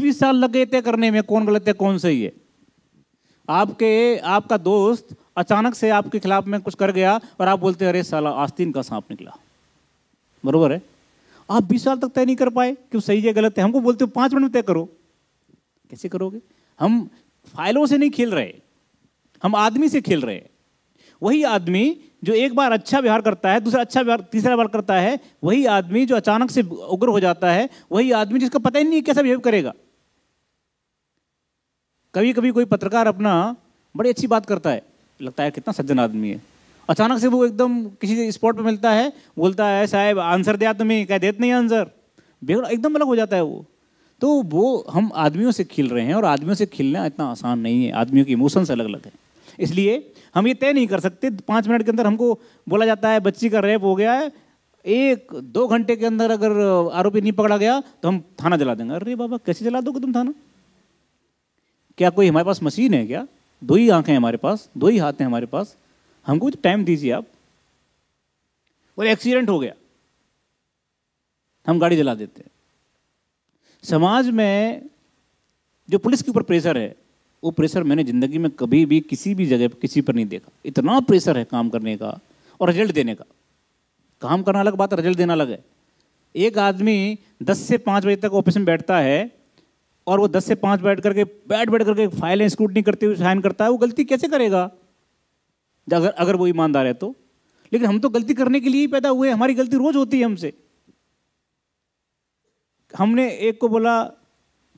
बीस साल लग गए तय करने में कौन गलत है कौन सही है आपके आपका दोस्त अचानक से आपके खिलाफ में कुछ कर गया और आप बोलते अरे साला आस्तीन का सांप निकला बरबर है आप बीस साल तक तय नहीं कर पाए कि सही है गलत है हमको बोलते हो पाँच मिनट में तय करो कैसे करोगे हम फाइलों से नहीं खेल रहे हम आदमी से खेल रहे हैं वही आदमी जो एक बार अच्छा व्यवहार करता है दूसरा अच्छा व्यवहार तीसरा बार करता है वही आदमी जो अचानक से उग्र हो जाता है वही आदमी जिसका पता ही नहीं कैसा बिहेव करेगा कभी कभी कोई पत्रकार अपना बड़ी अच्छी बात करता है लगता है कितना सज्जन आदमी है अचानक से वो एकदम किसी स्पॉट पर मिलता है बोलता है साहब आंसर दिया तुम्हें क्या देते नहीं आंसर बेहद एकदम अलग हो जाता है वो तो वो हम आदमियों से खिल रहे हैं और आदमियों से खिलना इतना आसान नहीं है आदमियों के इमोशंस अलग अलग हैं इसलिए हम ये तय नहीं कर सकते पाँच मिनट के अंदर हमको बोला जाता है बच्ची का रेप हो गया है एक दो घंटे के अंदर अगर आरोपी नहीं पकड़ा गया तो हम थाना जला देंगे अरे बाबा कैसे जला दोगे तुम थाना क्या कोई हमारे पास मशीन है क्या दो ही आंखें हमारे पास दो ही हाथ हैं हमारे पास हमको तो टाइम दीजिए आप और एक्सीडेंट हो गया हम गाड़ी जला देते हैं समाज में जो पुलिस के ऊपर प्रेशर है वो प्रेशर मैंने ज़िंदगी में कभी भी किसी भी जगह पर किसी पर नहीं देखा इतना प्रेशर है काम करने का और रिजल्ट देने का काम करना अलग बात रिजल्ट देना अलग है एक आदमी दस से पाँच बजे तक ऑफिस में बैठता है और वो दस से पाँच बैठ करके बैठ बैठ करके फाइलें स्क्रूटनी करते हुए साइन करता है वो गलती कैसे करेगा अगर अगर वो ईमानदार है तो लेकिन हम तो गलती करने के लिए ही पैदा हुए हमारी गलती रोज़ होती है हमसे हमने एक को बोला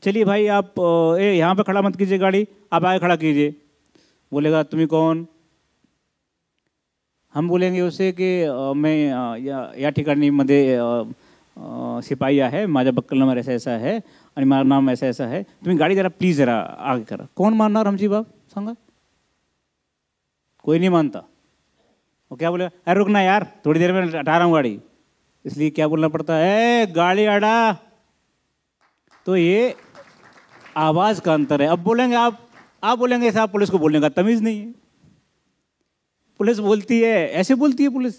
चलिए भाई आप ए यहाँ पे खड़ा मत कीजिए गाड़ी आप आगे खड़ा कीजिए बोलेगा तुम्हें कौन हम बोलेंगे उसे कि मैं या मधे सिपाही है माजा बक्कल नंबर ऐसा ऐसा है और मारा नाम ऐसा ऐसा है तुम्हें गाडी जरा प्लीज जरा आगे करा कौन मानना आमची बाब संगा कोई नहीं मानता वो क्या बोले अरे रुकना यार थोड़ी देर में हटा रहा हूँ गाड़ी इसलिए क्या बोलना पड़ता है गाड़ी अड़ा तो ये आवाज़ का अंतर है अब बोलेंगे आप आप बोलेंगे ऐसा आप पुलिस को बोलने का तमीज़ नहीं है पुलिस बोलती है ऐसे बोलती है पुलिस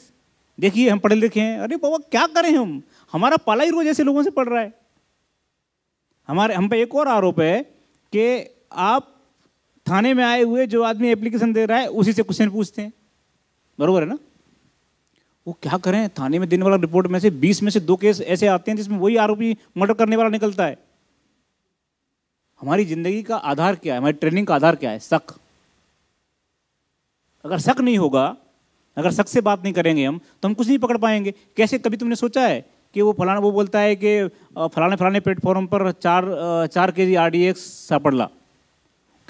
देखिए हम पढ़े लिखे हैं अरे बाबा क्या करें हम हमारा पाला ही रोज ऐसे लोगों से पढ़ रहा है हमारे हम पे एक और आरोप है कि आप थाने में आए हुए जो आदमी एप्लीकेशन दे रहा है उसी से क्वेश्चन पूछते हैं बरोबर है ना वो क्या करें थाने में देने वाला रिपोर्ट में से बीस में से दो केस ऐसे आते हैं जिसमें वही आरोपी मर्डर करने वाला निकलता है हमारी ज़िंदगी का आधार क्या है हमारी ट्रेनिंग का आधार क्या है शक अगर शक नहीं होगा अगर शक से बात नहीं करेंगे हम तो हम कुछ नहीं पकड़ पाएंगे कैसे कभी तुमने सोचा है कि वो फलाना वो बोलता है कि फलाने फलाने प्लेटफॉर्म पर चार चार के जी आर डी एक्स सापड़ला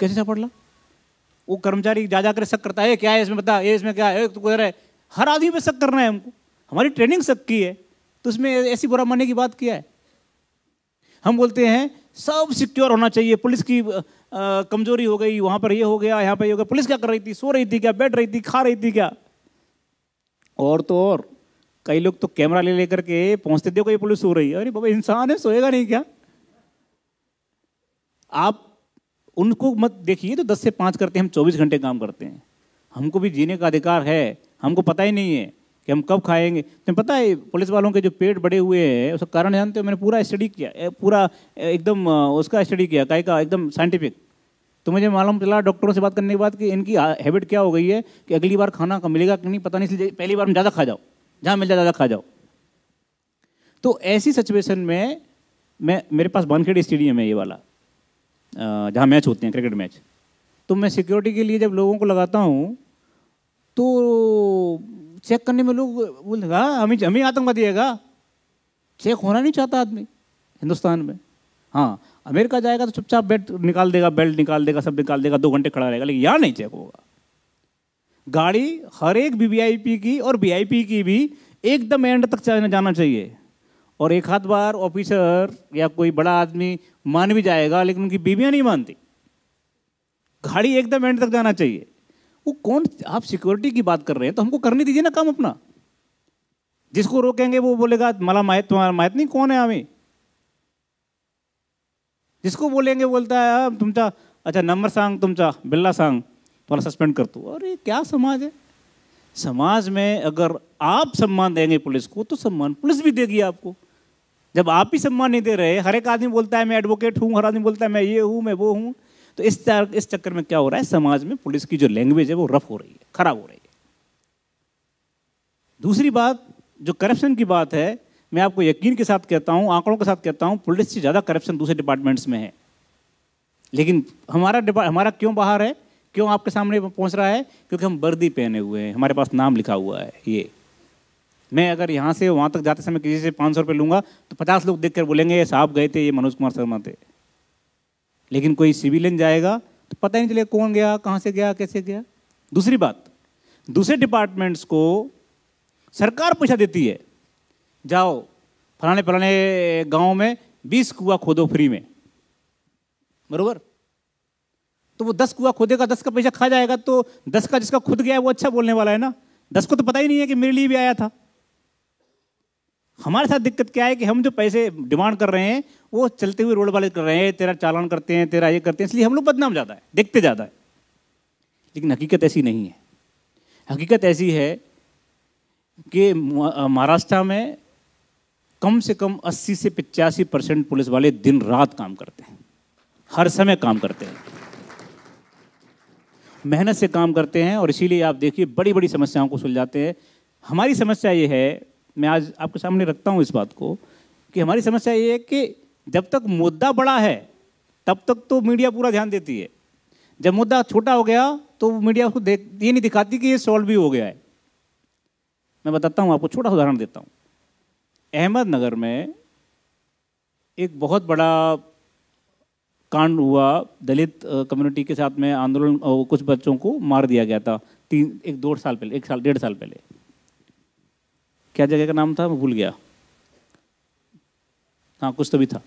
कैसे सापड़ला वो कर्मचारी जा जाकर शक करता है क्या है इसमें बता ये इसमें क्या है तो है हर आदमी पे शक करना है हमको हमारी ट्रेनिंग शक की है तो उसमें ऐसी बुरा मानने की बात किया है हम बोलते हैं सब सिक्योर होना चाहिए पुलिस की कमजोरी हो गई वहां पर ये हो गया यहाँ पर ये हो गया पुलिस क्या कर रही थी सो रही थी क्या बैठ रही थी खा रही थी क्या और तो और कई लोग तो कैमरा ले लेकर के पहुंचते देखो ये पुलिस सो रही है अरे बाबा इंसान है सोएगा नहीं क्या आप उनको मत देखिए तो दस से पाँच करते हैं हम चौबीस घंटे काम करते हैं हमको भी जीने का अधिकार है हमको पता ही नहीं है कि हम कब खाएंगे तुम्हें तो पता है पुलिस वालों के जो पेट बड़े हुए हैं उसका कारण जानते हो मैंने पूरा स्टडी किया पूरा एकदम उसका स्टडी किया काय का एकदम साइंटिफिक तो मुझे मालूम चला डॉक्टरों से बात करने के बाद कि इनकी हैबिट क्या हो गई है कि अगली बार खाना का मिलेगा कि नहीं पता नहीं इसलिए पहली बार हम ज़्यादा खा जाओ जहाँ मिल जाए ज़्यादा खा जाओ तो ऐसी सिचुएशन में मैं मेरे पास बनखेड़ी स्टेडियम है ये वाला जहाँ मैच होते हैं क्रिकेट मैच तो मैं सिक्योरिटी के लिए जब लोगों को लगाता हूँ तो चेक करने में लोग बोलेगा हाँ, हमें हमें आतंकवादी हैगा हाँ। चेक होना नहीं चाहता आदमी हिंदुस्तान में हाँ अमेरिका जाएगा तो चुपचाप बेल्ट निकाल देगा बेल्ट निकाल देगा सब निकाल देगा दो घंटे खड़ा रहेगा लेकिन यहाँ नहीं चेक होगा गाड़ी हर एक वी की और वी की भी एकदम एंड तक जाना चाहिए और एक हाथ बार ऑफिसर या कोई बड़ा आदमी मान भी जाएगा लेकिन उनकी बीवियाँ नहीं मानती गाड़ी एकदम एंड तक जाना चाहिए वो कौन आप सिक्योरिटी की बात कर रहे हैं तो हमको करने दीजिए ना काम अपना जिसको रोकेंगे वो बोलेगा माला मायत तुम्हारा मायत नहीं कौन है हमें जिसको बोलेंगे बोलता है हाँ, तुमचा अच्छा नंबर सांग तुमचा बिल्ला सांग तुम्हारा सस्पेंड कर दो अरे क्या समाज है समाज में अगर आप सम्मान देंगे पुलिस को तो सम्मान पुलिस भी देगी आपको जब आप ही सम्मान नहीं दे रहे हर एक आदमी बोलता है मैं एडवोकेट हूँ हर आदमी बोलता है मैं ये हूँ मैं वो हूँ तो इस इस चक्कर में क्या हो रहा है समाज में पुलिस की जो लैंग्वेज है वो रफ हो रही है खराब हो रही है दूसरी बात जो करप्शन की बात है मैं आपको यकीन के साथ कहता हूँ आंकड़ों के साथ कहता हूँ पुलिस से ज़्यादा करप्शन दूसरे डिपार्टमेंट्स में है लेकिन हमारा हमारा क्यों बाहर है क्यों आपके सामने पहुँच रहा है क्योंकि हम वर्दी पहने हुए हैं हमारे पास नाम लिखा हुआ है ये मैं अगर यहाँ से वहाँ तक जाते समय किसी से पाँच सौ रुपये लूँगा तो पचास लोग देख कर बोलेंगे ये साहब गए थे ये मनोज कुमार शर्मा थे लेकिन कोई सिविलियन जाएगा तो पता ही नहीं चलेगा कौन गया कहाँ से गया कैसे गया दूसरी बात दूसरे डिपार्टमेंट्स को सरकार पैसा देती है जाओ फलाने फलाने गांव में बीस कुआ खोदो फ्री में बरोबर तो वो दस कुआ खोदेगा दस का पैसा खा जाएगा तो दस का जिसका खुद गया है वो अच्छा बोलने वाला है ना दस को तो पता ही नहीं है कि मेरे लिए भी आया था हमारे साथ दिक्कत क्या है कि हम जो पैसे डिमांड कर रहे हैं वो चलते हुए रोड वाले कर रहे हैं तेरा चालान करते हैं तेरा ये करते हैं इसलिए हम लोग बदनाम ज़्यादा है देखते ज़्यादा है लेकिन हकीकत ऐसी नहीं है हकीकत ऐसी है कि महाराष्ट्र में कम से कम 80 से पचासी परसेंट पुलिस वाले दिन रात काम करते हैं हर समय काम करते हैं मेहनत से काम करते हैं और इसीलिए आप देखिए बड़ी बड़ी समस्याओं को सुलझाते हैं हमारी समस्या ये है मैं आज आपके सामने रखता हूँ इस बात को कि हमारी समस्या ये है कि जब तक मुद्दा बड़ा है तब तक तो मीडिया पूरा ध्यान देती है जब मुद्दा छोटा हो गया तो मीडिया उसको देख ये नहीं दिखाती कि ये सॉल्व भी हो गया है मैं बताता हूँ आपको छोटा उदाहरण देता हूँ अहमदनगर में एक बहुत बड़ा कांड हुआ दलित कम्युनिटी के साथ में आंदोलन कुछ बच्चों को मार दिया गया था तीन एक दो साल पहले एक साल डेढ़ साल पहले क्या जगह का नाम था मैं भूल गया हाँ कुछ तो भी था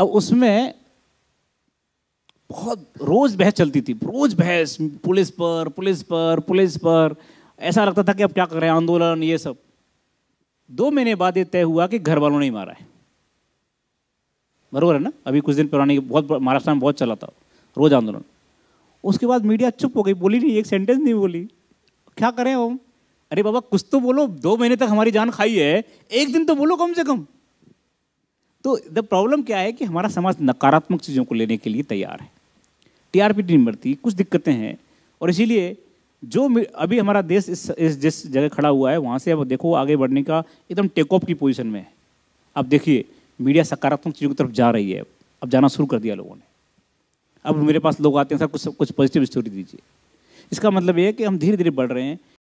अब उसमें बहुत रोज बहस चलती थी रोज बहस पुलिस पर पुलिस पर पुलिस पर ऐसा लगता था कि अब क्या कर रहे हैं आंदोलन ये सब दो महीने बाद ये तय हुआ कि घर वालों ने ही मारा है बरबर है ना अभी कुछ दिन पुरानी बहुत महाराष्ट्र में बहुत चला था रोज आंदोलन उसके बाद मीडिया चुप हो गई बोली नहीं एक सेंटेंस नहीं बोली क्या करें हम अरे बाबा कुछ तो बोलो दो महीने तक हमारी जान खाई है एक दिन तो बोलो कम से कम तो द प्रॉब्लम क्या है कि हमारा समाज नकारात्मक चीज़ों को लेने के लिए तैयार है टीआरपी नहीं बढ़ती कुछ दिक्कतें हैं और इसीलिए जो अभी हमारा देश इस, इस जिस जगह खड़ा हुआ है वहाँ से अब देखो आगे बढ़ने का एकदम टेक ऑफ की पोजीशन में है अब देखिए मीडिया सकारात्मक चीज़ों की तरफ जा रही है अब जाना शुरू कर दिया लोगों ने अब मेरे पास लोग आते हैं सर कुछ कुछ पॉजिटिव स्टोरी दीजिए इसका मतलब ये है कि हम धीरे धीरे बढ़ रहे हैं